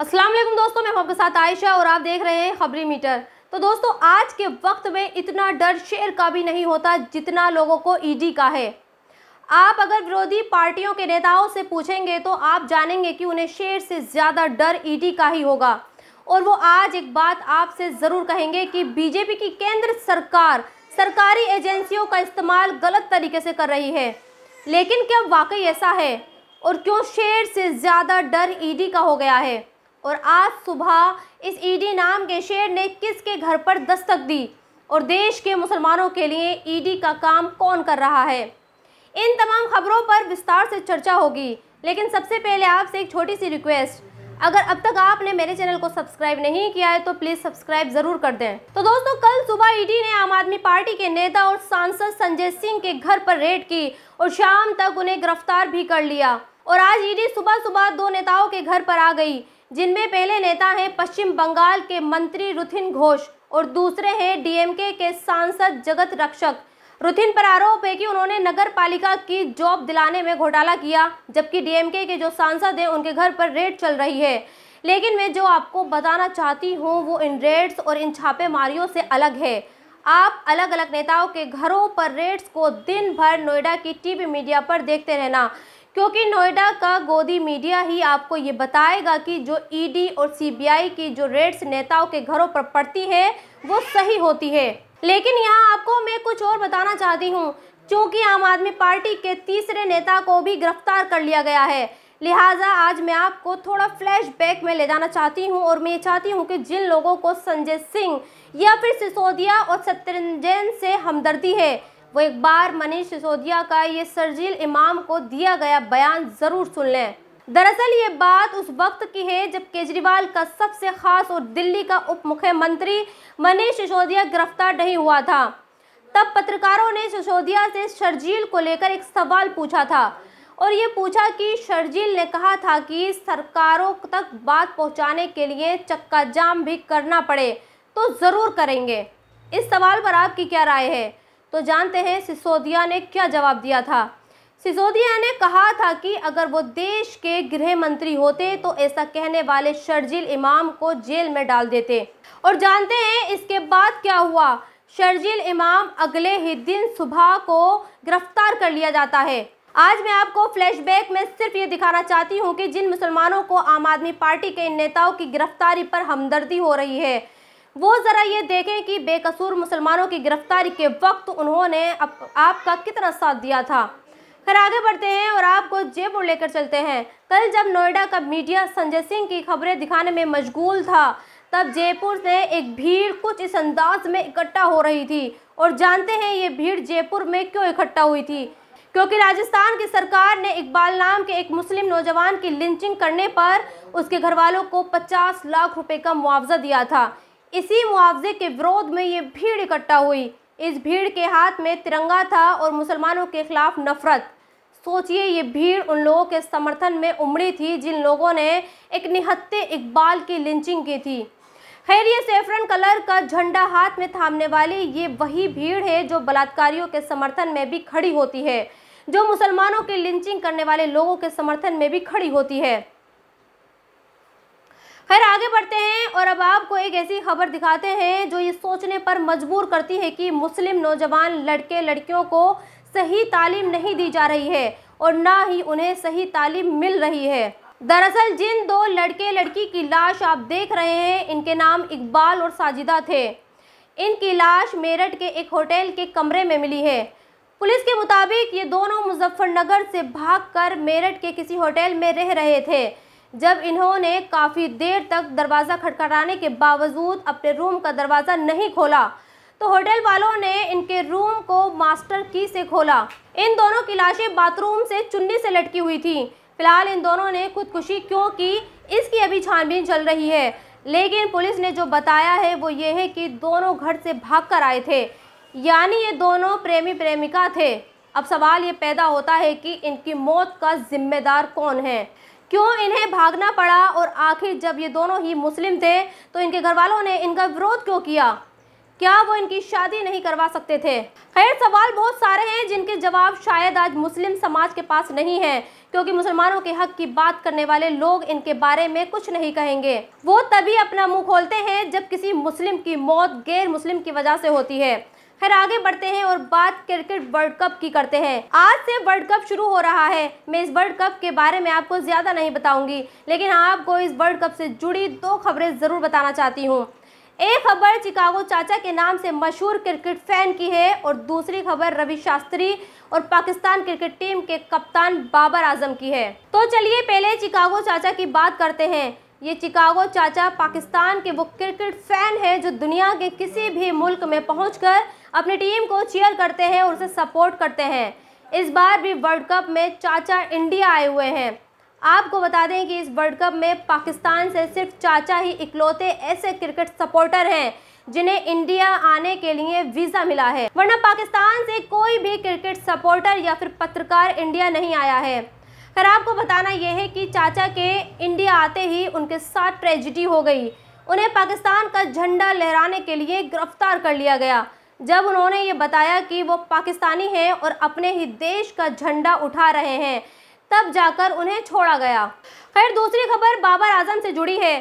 अस्सलाम वालेकुम दोस्तों मैं आपके साथ आयशा और आप देख रहे हैं खबरी मीटर तो दोस्तों आज के वक्त में इतना डर शेर का भी नहीं होता जितना लोगों को ईडी का है आप अगर विरोधी पार्टियों के नेताओं से पूछेंगे तो आप जानेंगे कि उन्हें शेर से ज़्यादा डर ईडी का ही होगा और वो आज एक बात आपसे ज़रूर कहेंगे कि बीजेपी की केंद्र सरकार सरकारी एजेंसियों का इस्तेमाल गलत तरीके से कर रही है लेकिन क्या वाकई ऐसा है और क्यों शेर से ज़्यादा डर ईडी का हो गया है और आज सुबह इस ईडी e नाम के शेर ने किसके घर पर दस्तक दी और देश के मुसलमानों के लिए ईडी e का काम कौन कर रहा है इन तमाम खबरों पर विस्तार से चर्चा होगी लेकिन सबसे पहले आपसे एक छोटी सी रिक्वेस्ट अगर अब तक आपने मेरे चैनल को सब्सक्राइब नहीं किया है तो प्लीज़ सब्सक्राइब ज़रूर कर दें तो दोस्तों कल सुबह ईडी e ने आम आदमी पार्टी के नेता और सांसद संजय सिंह के घर पर रेड की और शाम तक उन्हें गिरफ्तार भी कर लिया और आज ईडी सुबह सुबह दो नेताओं के घर पर आ गई जिनमें पहले नेता हैं पश्चिम बंगाल के मंत्री रुथिन घोष और दूसरे हैं डीएमके के सांसद जगत रक्षक रुथिन पर आरोप है कि उन्होंने नगर पालिका की जॉब दिलाने में घोटाला किया जबकि डीएमके के जो सांसद हैं उनके घर पर रेड चल रही है लेकिन मैं जो आपको बताना चाहती हूँ वो इन रेड्स और इन छापेमारियों से अलग है आप अलग अलग नेताओं के घरों पर रेड्स को दिन भर नोएडा की टीवी मीडिया पर देखते रहना क्योंकि नोएडा का गोदी मीडिया ही आपको ये बताएगा कि जो ईडी और सीबीआई की जो रेड्स नेताओं के घरों पर पड़ती है वो सही होती है लेकिन यहाँ आपको मैं कुछ और बताना चाहती हूँ क्योंकि आम आदमी पार्टी के तीसरे नेता को भी गिरफ्तार कर लिया गया है लिहाजा आज मैं आपको थोड़ा फ्लैशबैक में ले जाना चाहती हूँ और मैं ये चाहती हूँ कि जिन लोगों को संजय सिंह या फिर सिसोदिया और सत्यंजन से हमदर्दी है वो एक बार मनीष सिसोदिया का ये सरजील इमाम को दिया गया बयान ज़रूर सुन लें दरअसल ये बात उस वक्त की है जब केजरीवाल का सबसे खास और दिल्ली का उप मुख्यमंत्री मनीष सिसोदिया गिरफ्तार नहीं हुआ था तब पत्रकारों ने सिसोदिया से शर्जील को लेकर एक सवाल पूछा था और ये पूछा कि शर्जील ने कहा था कि सरकारों तक बात पहुंचाने के लिए चक्का जाम भी करना पड़े तो ज़रूर करेंगे इस सवाल पर आपकी क्या राय है तो जानते हैं सिसोदिया ने क्या जवाब दिया था सिसोदिया ने कहा था कि अगर वो देश के गृह मंत्री होते तो ऐसा कहने वाले शर्जिल इमाम को जेल में डाल देते और जानते हैं इसके बाद क्या हुआ शर्जिल इमाम अगले ही दिन सुबह को गिरफ्तार कर लिया जाता है आज मैं आपको फ्लैशबैक में सिर्फ ये दिखाना चाहती हूँ कि जिन मुसलमानों को आम आदमी पार्टी के इन नेताओं की गिरफ्तारी पर हमदर्दी हो रही है वो ज़रा ये देखें कि बेकसूर मुसलमानों की गिरफ्तारी के वक्त उन्होंने अप, आपका कितना साथ दिया था फिर आगे बढ़ते हैं और आपको जयपुर लेकर चलते हैं कल जब नोएडा का मीडिया संजय सिंह की खबरें दिखाने में मशगूल था तब जयपुर से एक भीड़ कुछ इस अंदाज में इकट्ठा हो रही थी और जानते हैं ये भीड़ जयपुर में क्यों इकट्ठा हुई थी क्योंकि राजस्थान की सरकार ने इकबाल नाम के एक मुस्लिम नौजवान की लिंचिंग करने पर उसके घर वालों को 50 लाख रुपए का मुआवजा दिया था इसी मुआवजे के विरोध में ये भीड़ इकट्ठा हुई इस भीड़ के हाथ में तिरंगा था और मुसलमानों के खिलाफ नफरत सोचिए ये भीड़ उन लोगों के समर्थन में उमड़ी थी जिन लोगों ने एक निहत्ते इकबाल की लिंचिंग की थी खैर ये सेफरन कलर का झंडा हाथ में थामने वाली ये वही भीड़ है जो बलात्कारियों के समर्थन में भी खड़ी होती है जो मुसलमानों की लिंचिंग करने वाले लोगों के समर्थन में भी खड़ी होती है खैर आगे बढ़ते हैं और अब आपको एक ऐसी खबर दिखाते हैं जो ये सोचने पर मजबूर करती है कि मुस्लिम नौजवान लड़के लड़कियों को सही तालीम नहीं दी जा रही है और ना ही उन्हें सही तालीम मिल रही है दरअसल जिन दो लड़के लड़की की लाश आप देख रहे हैं इनके नाम इकबाल और साजिदा थे इनकी लाश मेरठ के एक होटल के कमरे में मिली है पुलिस के मुताबिक ये दोनों मुजफ्फरनगर से भागकर मेरठ के किसी होटल में रह रहे थे जब इन्होंने काफ़ी देर तक दरवाज़ा खटखटाने के बावजूद अपने रूम का दरवाज़ा नहीं खोला तो होटल वालों ने इनके रूम को मास्टर की से खोला इन दोनों की लाशें बाथरूम से चुन्नी से लटकी हुई थी फिलहाल इन दोनों ने खुदकुशी क्यों की इसकी अभी छानबीन चल रही है लेकिन पुलिस ने जो बताया है वो ये है कि दोनों घर से भाग कर आए थे यानी ये दोनों प्रेमी प्रेमिका थे अब सवाल ये पैदा होता है कि इनकी मौत का जिम्मेदार कौन है क्यों इन्हें भागना पड़ा और आखिर जब ये दोनों ही मुस्लिम थे तो इनके घर वालों ने इनका विरोध क्यों किया क्या वो इनकी शादी नहीं करवा सकते थे खैर सवाल बहुत सारे हैं जिनके जवाब शायद आज मुस्लिम समाज के पास नहीं है क्योंकि मुसलमानों के हक की बात करने वाले लोग इनके बारे में कुछ नहीं कहेंगे वो तभी अपना मुंह खोलते हैं जब किसी मुस्लिम की मौत गैर मुस्लिम की वजह से होती है खैर आगे बढ़ते हैं और बात क्रिकेट वर्ल्ड कप की करते हैं आज से वर्ल्ड कप शुरू हो रहा है मैं इस वर्ल्ड कप के बारे में आपको ज़्यादा नहीं बताऊंगी लेकिन आपको इस वर्ल्ड कप से जुड़ी दो खबरें ज़रूर बताना चाहती हूँ एक खबर चिकागो चाचा के नाम से मशहूर क्रिकेट फैन की है और दूसरी खबर रवि शास्त्री और पाकिस्तान क्रिकेट टीम के कप्तान बाबर आजम की है तो चलिए पहले चिकागो चाचा की बात करते हैं ये चिकागो चाचा पाकिस्तान के वो क्रिकेट फ़ैन हैं जो दुनिया के किसी भी मुल्क में पहुंचकर अपनी टीम को चीयर करते हैं और उसे सपोर्ट करते हैं इस बार भी वर्ल्ड कप में चाचा इंडिया आए हुए हैं आपको बता दें कि इस वर्ल्ड कप में पाकिस्तान से सिर्फ चाचा ही इकलौते ऐसे क्रिकेट सपोर्टर हैं जिन्हें इंडिया आने के लिए वीज़ा मिला है वरना पाकिस्तान से कोई भी क्रिकेट सपोर्टर या फिर पत्रकार इंडिया नहीं आया है खैर आपको बताना यह है कि चाचा के इंडिया आते ही उनके साथ ट्रेजिडी हो गई उन्हें पाकिस्तान का झंडा लहराने के लिए गिरफ्तार कर लिया गया जब उन्होंने ये बताया कि वो पाकिस्तानी हैं और अपने ही देश का झंडा उठा रहे हैं तब जाकर उन्हें छोड़ा गया खैर दूसरी खबर बाबर आजम से जुड़ी है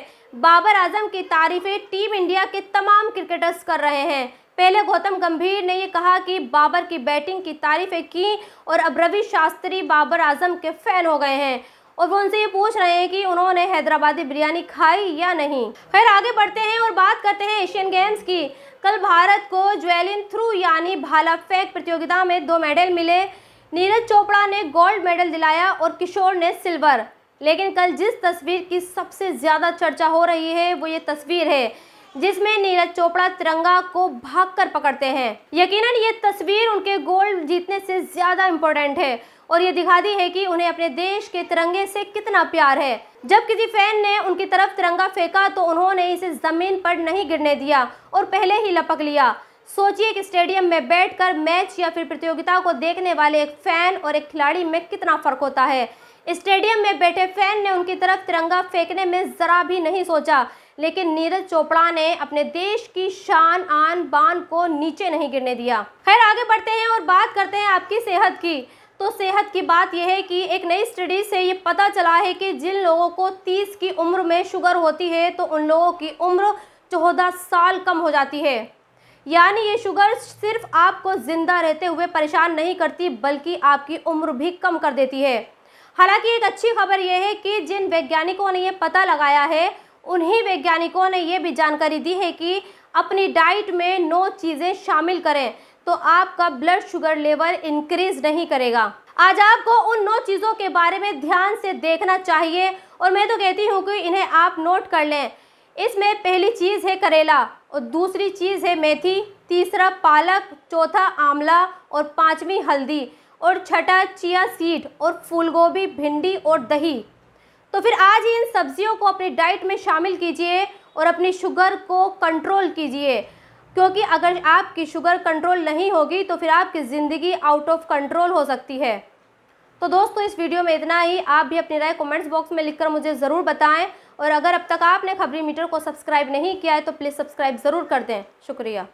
बाबर आजम की तारीफें टीम इंडिया के तमाम क्रिकेटर्स कर रहे हैं पहले गौतम गंभीर ने ये कहा कि बाबर की बैटिंग की तारीफें की और अब रवि शास्त्री बाबर आजम के फैन हो गए हैं और वो उनसे ये पूछ रहे हैं कि उन्होंने हैदराबादी बिरयानी खाई या नहीं खैर आगे बढ़ते हैं और बात करते हैं एशियन गेम्स की कल भारत को ज्वेलिन थ्रू यानी भाला फेंक प्रतियोगिता में दो मेडल मिले नीरज चोपड़ा ने गोल्ड मेडल दिलाया और किशोर ने सिल्वर लेकिन कल जिस तस्वीर की सबसे ज़्यादा चर्चा हो रही है वो ये तस्वीर है जिसमें नीरज चोपड़ा तिरंगा को भागकर पकड़ते हैं यकीनन ये तस्वीर उनके गोल्ड जीतने से ज़्यादा इम्पोर्टेंट है और ये दिखाती है कि उन्हें अपने देश के तिरंगे से कितना प्यार है जब किसी फैन ने उनकी तरफ तिरंगा फेंका तो उन्होंने इसे ज़मीन पर नहीं गिरने दिया और पहले ही लपक लिया सोचिए कि स्टेडियम में बैठकर मैच या फिर प्रतियोगिता को देखने वाले एक फैन और एक खिलाड़ी में कितना फ़र्क होता है स्टेडियम में बैठे फैन ने उनकी तरफ तिरंगा फेंकने में ज़रा भी नहीं सोचा लेकिन नीरज चोपड़ा ने अपने देश की शान आन बान को नीचे नहीं गिरने दिया खैर आगे बढ़ते हैं और बात करते हैं आपकी सेहत की तो सेहत की बात यह है कि एक नई स्टडी से ये पता चला है कि जिन लोगों को 30 की उम्र में शुगर होती है तो उन लोगों की उम्र चौदह साल कम हो जाती है यानी ये शुगर सिर्फ आपको ज़िंदा रहते हुए परेशान नहीं करती बल्कि आपकी उम्र भी कम कर देती है हालांकि एक अच्छी खबर यह है कि जिन वैज्ञानिकों ने यह पता लगाया है उन्हीं वैज्ञानिकों ने यह भी जानकारी दी है कि अपनी डाइट में नौ चीज़ें शामिल करें तो आपका ब्लड शुगर लेवल इंक्रीज नहीं करेगा आज आपको उन नौ चीज़ों के बारे में ध्यान से देखना चाहिए और मैं तो कहती हूँ कि इन्हें आप नोट कर लें इसमें पहली चीज़ है करेला और दूसरी चीज़ है मेथी तीसरा पालक चौथा आंवला और पाँचवीं हल्दी और छठा चिया सीड और फूलगोभी भिंडी और दही तो फिर आज ही इन सब्जियों को अपनी डाइट में शामिल कीजिए और अपनी शुगर को कंट्रोल कीजिए क्योंकि अगर आपकी शुगर कंट्रोल नहीं होगी तो फिर आपकी ज़िंदगी आउट ऑफ कंट्रोल हो सकती है तो दोस्तों इस वीडियो में इतना ही आप भी अपनी राय कमेंट्स बॉक्स में लिखकर मुझे ज़रूर बताएं और अगर अब तक आपने खबरी मीटर को सब्सक्राइब नहीं किया है तो प्लीज़ सब्सक्राइब ज़रूर कर दें शुक्रिया